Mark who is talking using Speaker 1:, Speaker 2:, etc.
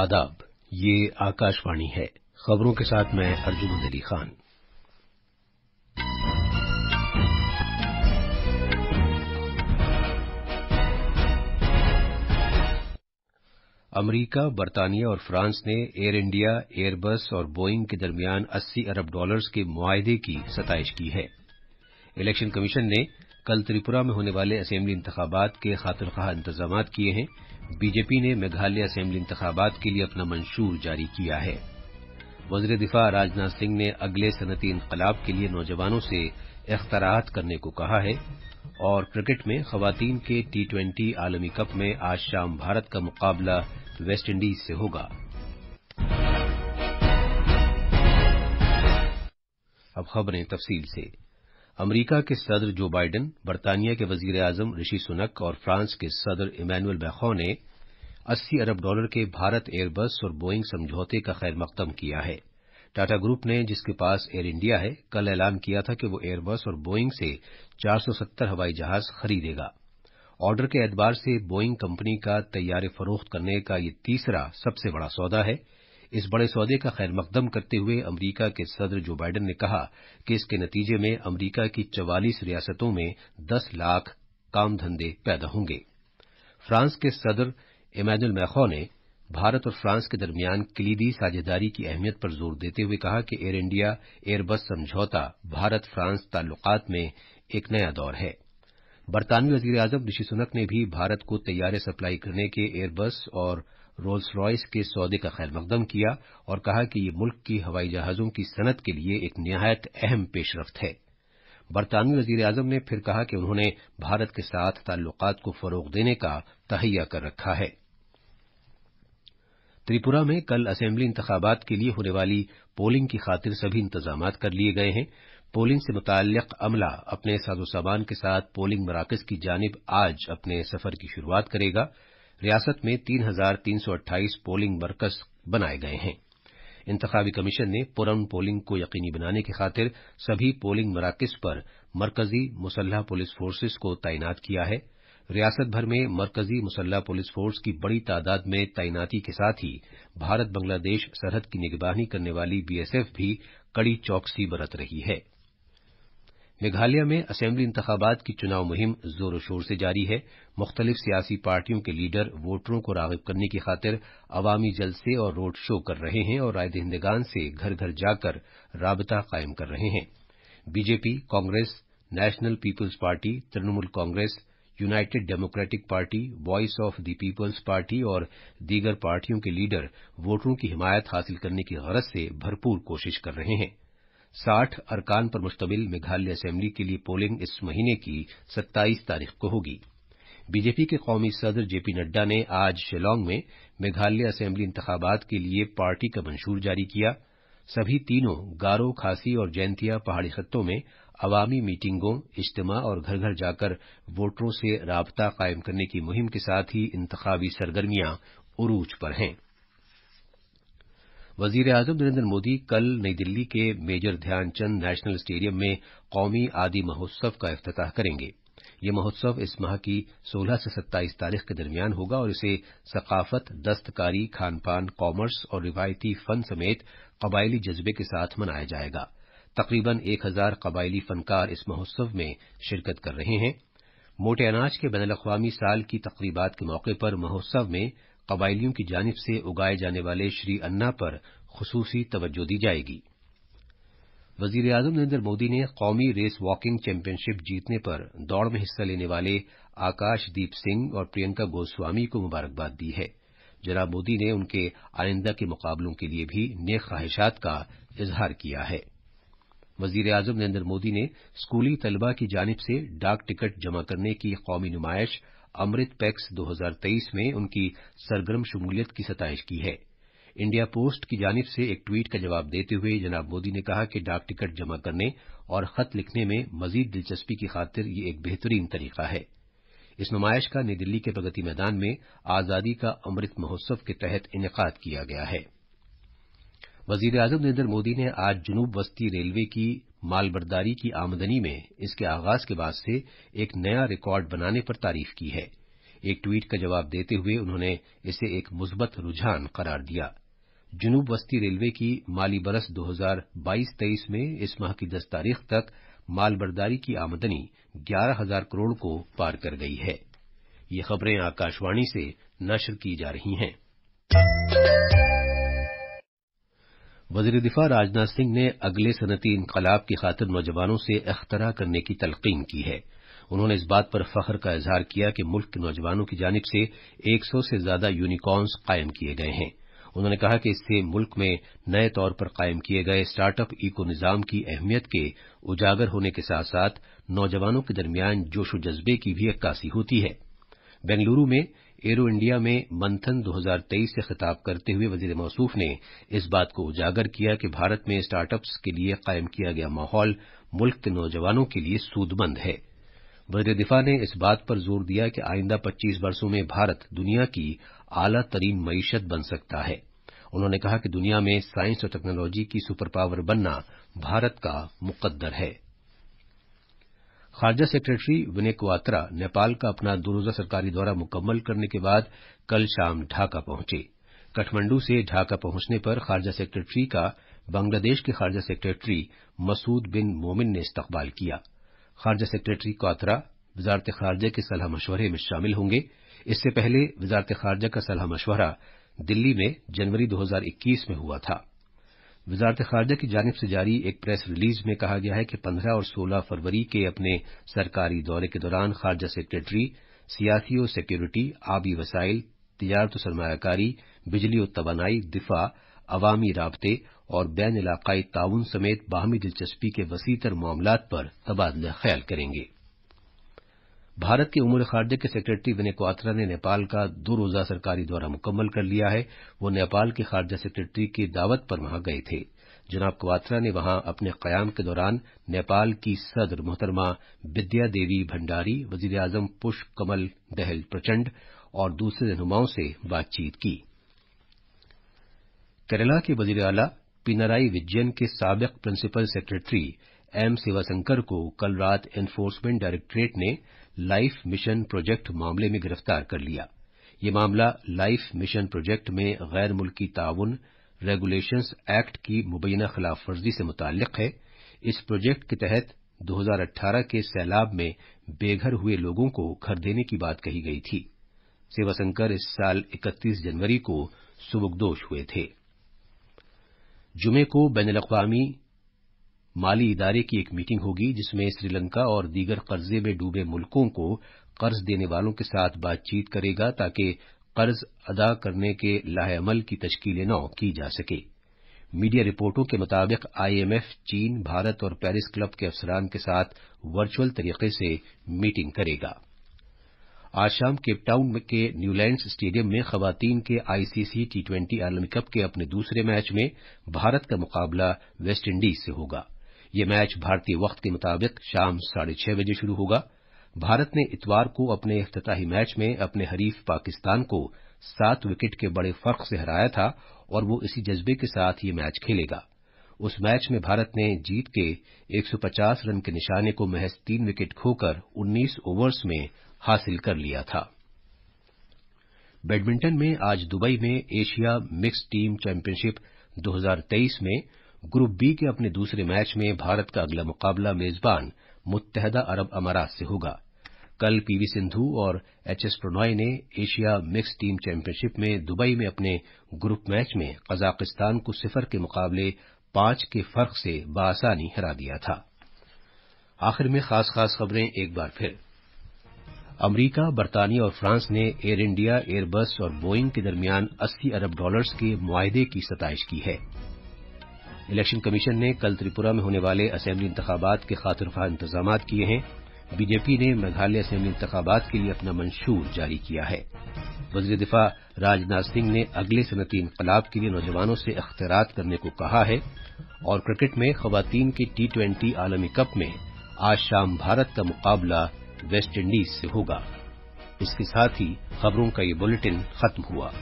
Speaker 1: आदाब ये आकाशवाणी है खबरों के साथ मैं अर्जुन अली खान अमरीका बरतानिया और फ्रांस ने एयर इंडिया एयरबस और बोइंग के दरमियान 80 अरब डॉलर्स के मुआदे की सताइश की है इलेक्शन कमीशन ने कल त्रिपुरा में होने वाले असेंबली इंतबात के खातरखा इंतजाम किए हैं बीजेपी ने मेघालय असेंबली इंतबात के लिए अपना मंशूर जारी किया है वजर दिफा राजनाथ सिंह ने अगले सनती इनकलाब के लिए नौजवानों से अख्तरात करने को कहा है और क्रिकेट में खवतान के टी ट्वेंटी आलमी कप में आज शाम भारत का मुकाबला वेस्टइंडीज से होगा अब खबरें तफसील से अमरीका के सदर जो बाइडेन बरतानिया के वजीर आजम ऋषि सुनक और फ्रांस के सदर इमैनुअल मैखों ने 80 अरब डॉलर के भारत एयरबस और बोइंग समझौते का खैर मकदम किया है टाटा ग्रुप ने जिसके पास एयर इंडिया है कल ऐलान किया था कि वो एयरबस और बोइंग से 470 हवाई जहाज खरीदेगा ऑर्डर के एतबार से बोइंग कंपनी का तैयार फरोख्त करने का यह तीसरा सबसे बड़ा सौदा है इस बड़े सौदे का खैर मकदम करते हुए अमरीका के सदर जो बाइडन ने कहा कि इसके नतीजे में अमरीका की चवालीस रियासतों में दस लाख काम धंधे पैदा होंगे फ्रांस के सदर इमैनुअल मैखो ने भारत और फ्रांस के दरमियान कलीदी साझेदारी की अहमियत पर जोर देते हुए कहा कि एयर इंडिया एयरबस समझौता भारत फ्रांस ताल्लुकात में एक नया दौर है बरतानवी वजीर आजम ऋषि सुनक ने भी भारत को तैयारे सप्लाई करने के एयरबस और रोल्स रॉयस के सौदे का खैर मकदम किया और कहा कि यह मुल्क की हवाई जहाजों की सनत के लिए एक नहायत अहम पेशरफ है बरतानवी वजीर आजम ने फिर कहा कि उन्होंने भारत के साथ ताल्लुकात को फरोग देने का तहैया कर रखा है त्रिपुरा में कल असेंबली इंतबात के लिए होने वाली पोलिंग की खातिर सभी इंतजाम कर लिए गए हैं पोलिंग से मुतक अमला अपने साजो सामान के साथ पोलिंग मराकज की जानब आज अपने सफर की शुरूआत करेगा रियासत में तीन हजार तीन सौ अट्ठाईस पोलिंग मरकज बनाए गए हैं इंतबी कमीशन ने पुरम पोलिंग को यकीनी बनाने की खातिर सभी पोलिंग मराकज पर मरकजी मुसल्ह पुलिस फोर्सेज को तैनात किया है रियासत भर में मरकजी मुसल्ह पुलिस फोर्स की बड़ी तादाद में तैनाती के साथ ही भारत बांग्लादेश सरहद की निगरानी करने वाली बीएसएफ भी कड़ी चौकसी बरत रही है मेघालय में असेंबली इंतबात की चुनाव मुहिम जोरों शोर से जारी है मुख्तलिफ सियासी पार्टियों के लीडर वोटरों को रागब करने की खातिर अवामी जलसे और रोड शो कर रहे हैं और राय दहिंदगान से घर घर जाकर राबता कायम कर रहे हैं BJP Congress National People's Party Trinamool Congress United Democratic Party Voice of the People's Party और दीगर पार्टियों के लीडर वोटरों की हिमायत हासिल करने की गरज से भरपूर कोशिश कर रहे हैं साठ अरकान पर मुश्तमिल मेघालय असेंबली के लिए पोलिंग इस महीने की सत्ताईस तारीख को होगी बीजेपी के कौमी सदर जेपी नड्डा ने आज शिलांग में मेघालय असेंबली इंतबात के लिए पार्टी का मंशूर जारी किया सभी तीनों गारो खासी और जैंतिया पहाड़ी खत्तों में अवामी मीटिंगों इज्तम और घर घर जाकर वोटरों से रबता कायम करने की मुहिम के साथ ही इंतवी सरगर्मियां उरूज पर हैं वजीर आजम नरेंद्र मोदी कल नई दिल्ली के मेजर ध्यानचंद नेशनल स्टेडियम में कौमी आदि महोत्सव का अफ्ताह करेंगे ये महोत्सव इस माह की 16 से 27 तारीख के दरमियान होगा और इसे सकाफत दस्तकारी खानपान कॉमर्स और रिवायती फन समेत कबायली जज्बे के साथ मनाया जाएगा तकरीबन 1000 कबायली फनकार इस महोत्सव में शिरकत कर रहे हैं मोटे अनाज के बैन अवी साल की तकरीबात के मौके पर महोत्सव में कबायलियों की जानब से उगाए जाने वाले श्री अन्ना पर खसूसी तवज्जो दी जाएगी वजीर अजम नरेंद्र मोदी ने कौमी रेस वॉकिंग चैंपियनशिप जीतने पर दौड़ में हिस्सा लेने वाले आकाशदीप सिंह और प्रियंका गोस्वामी को मुबारकबाद दी है जनाब मोदी ने उनके आइंदा के मुकाबलों के लिए भी नेक ख्वाहिशात का इजहार किया है वजीर अजम नरेंद्र मोदी ने स्कूली तलबा की जानब से डाक टिकट जमा करने की कौमी नुमाइश अमृत पैक्स 2023 में उनकी सरगर्म शमूलियत की सताइश की है इंडिया पोस्ट की जानब से एक ट्वीट का जवाब देते हुए जनाब मोदी ने कहा कि डाक टिकट जमा करने और खत लिखने में मजीद दिलचस्पी की खातिर यह एक बेहतरीन तरीका है इस नुमाइश का नई दिल्ली के प्रगति मैदान में आजादी का अमृत महोत्सव के तहत इनका किया गया है वजीर अजम नरेंद्र मोदी ने आज जुनूब वस्ती रेलवे की मालबरदारी की आमदनी में इसके आगाज के बाद से एक नया रिकॉर्ड बनाने पर तारीफ की है एक ट्वीट का जवाब देते हुए उन्होंने इसे एक मुस्बत रुझान करार दिया जुनूब वस्ती रेलवे की माली बरस 2022-23 में इस माह की 10 तारीख तक मालबरदारी की आमदनी ग्यारह हजार करोड़ को पार कर गई है ये खबरें आकाशवाणी से नशर की जा रही हैं वजीर दिफा राजनाथ सिंह ने अगले सनती इनकलाब की खातिर नौजवानों से अख्तरा करने की तलकीन की है उन्होंने इस बात पर फख्र का इजहार किया कि मुल्क के नौजवानों की जानब से एक सौ से ज्यादा यूनिकॉर्न्स कायम किए गए हैं उन्होंने कहा कि इससे मुल्क में नए तौर पर कायम किए गए स्टार्टअप इको निज़ाम की अहमियत के उजागर होने के साथ साथ नौजवानों के दरमियान जोश जज्बे की भी अक्कासी होती है बेंगलुरू में एरो इंडिया में मंथन 2023 से खिताब करते हुए वजीर मौसूफ ने इस बात को उजागर किया कि भारत में स्टार्टअप्स के लिए कायम किया गया माहौल मुल्क के नौजवानों के लिए सूदमंद है वजीर दिफा ने इस बात पर जोर दिया कि आइंदा 25 वर्षों में भारत दुनिया की आला तरीन मीशत बन सकता है उन्होंने कहा कि दुनिया में साइंस और टेक्नोलॉजी की सुपर पावर बनना भारत का मुकद्दर है खारजा सेक्रेटरी विनय क्वात्रा नेपाल का अपना दो रोजा सरकारी दौरा मुकम्मल करने के बाद कल शाम ढाका पहुंचे काठमांडू से ढाका पहुंचने पर खारजा सेक्रेटरी का बांग्लादेश के खारजा सेक्रेटरी मसूद बिन मोमिन ने इस्तकबाल किया खारजा सेक्रेटरी क्वात्रा वजारत खारजा के सलाह मशवरे में शामिल होंगे इससे पहले वजारत खारजा का सलाह मशवरा दिल्ली में जनवरी 2021 में हुआ था वजारत खारजा की जानब से जारी एक प्रेस रिलीज में कहा गया है कि 15 और 16 फरवरी के अपने सरकारी दौरे के दौरान खारजा सेक्रेटरी सियासी और सिक्योरिटी आबी वसाइल तजारत सरमाकारी बिजली और तोानाई दिफा अवामी रबते और बैन इलाकई ताउन समेत बाहमी दिलचस्पी के वसीतर मामला पर तबादला ख्याल करेंगे भारत के उमर खारजे के सेक्रेटरी विनय क्वात्रा ने नेपाल का दो रोजा सरकारी दौरा मुकम्मल कर लिया है वो नेपाल के खारजा सेक्रेटरी की दावत पर वहां गए थे जनाब क्वात्रा ने वहां अपने कयाम के दौरान नेपाल की सदर मोहतरमा विद्या देवी भंडारी वजीर आजम पुष्प कमल दहल प्रचंड और दूसरे रहनुमाओं से बातचीत की केरला के वजीर अला पिनराई विजयन के सबक प्रिंसिपल सेक्रेटरी एम शिवाशंकर को कल रात एनफोर्समेंट डायरेक्टरेट ने लाइफ मिशन प्रोजेक्ट मामले में गिरफ्तार कर लिया ये मामला लाइफ मिशन प्रोजेक्ट में गैर मुल्की ताउन रेगुलेशंस एक्ट की मुबैना खिलाफ वर्जी से मुतालिक है इस प्रोजेक्ट के तहत 2018 के सैलाब में बेघर हुए लोगों को घर देने की बात कही गई थी सेवाशंकर इस साल 31 जनवरी को सुबुकदोश हुए थे जुमे को बैन अवी माली इदारे की एक मीटिंग होगी जिसमें श्रीलंका और दीगर कर्जे में डूबे मुल्कों को कर्ज देने वालों के साथ बातचीत करेगा ताकि कर्ज अदा करने के लाहेमल की तश्कीलें नौ की जा सके मीडिया रिपोर्टों के मुताबिक आईएमएफ चीन भारत और पेरिस क्लब के अफसरान के साथ वर्चुअल तरीके से मीटिंग करेगा आज शाम केपटाउन के न्यूलैंड्स स्टेडियम में खवतान के आईसीसी टी ट्वेंटी आलमी कप के अपने दूसरे मैच में भारत का मुकाबला वेस्टइंडीज से होगा ये मैच भारतीय वक्त के मुताबिक शाम साढ़े छह बजे शुरू होगा भारत ने इतवार को अपने अफ्ताही मैच में अपने हरीफ पाकिस्तान को सात विकेट के बड़े फर्क से हराया था और वो इसी जज्बे के साथ ये मैच खेलेगा उस मैच में भारत ने जीत के 150 रन के निशाने को महज तीन विकेट खोकर 19 ओवर्स में हासिल कर लिया था बैडमिंटन में आज दुबई में एशिया मिक्स टीम चैंपियनशिप 2023 में ग्रुप बी के अपने दूसरे मैच में भारत का अगला मुकाबला मेजबान मुत्तहदा अरब अमारात से होगा कल पीवी सिंधु और एचएस प्रणॉय ने एशिया मिक्स टीम चैंपियनशिप में दुबई में अपने ग्रुप मैच में कजाकिस्तान को सिफर के मुकाबले पांच के फर्क से बासानी हरा दिया था आखिर में खास खास खबरें एक बार फिर अमरीका बरतानिया और फ्रांस ने एयर इंडिया एयरबस और बोइंग के दरमियान 80 अरब डॉलर्स के मुआहदे की सताइश की है इलेक्शन कमीशन ने कल त्रिपुरा में होने वाले असेंबली इंतबात के खा इंतजाम किए हैं बीजेपी ने मेघालय असेंबली इंतबात के लिए अपना मंशूर जारी किया है वजी दिफा राजनाथ सिंह ने अगले सनती इनकलाब के लिए नौजवानों से अख्तियार करने को कहा है और क्रिकेट में खवतान की टी ट्वेंटी आलमी कप में आज शाम भारत का मुकाबला वेस्टइंडीज से होगा इसके साथ ही खबरों का ये बुलेटिन खत्म हुआ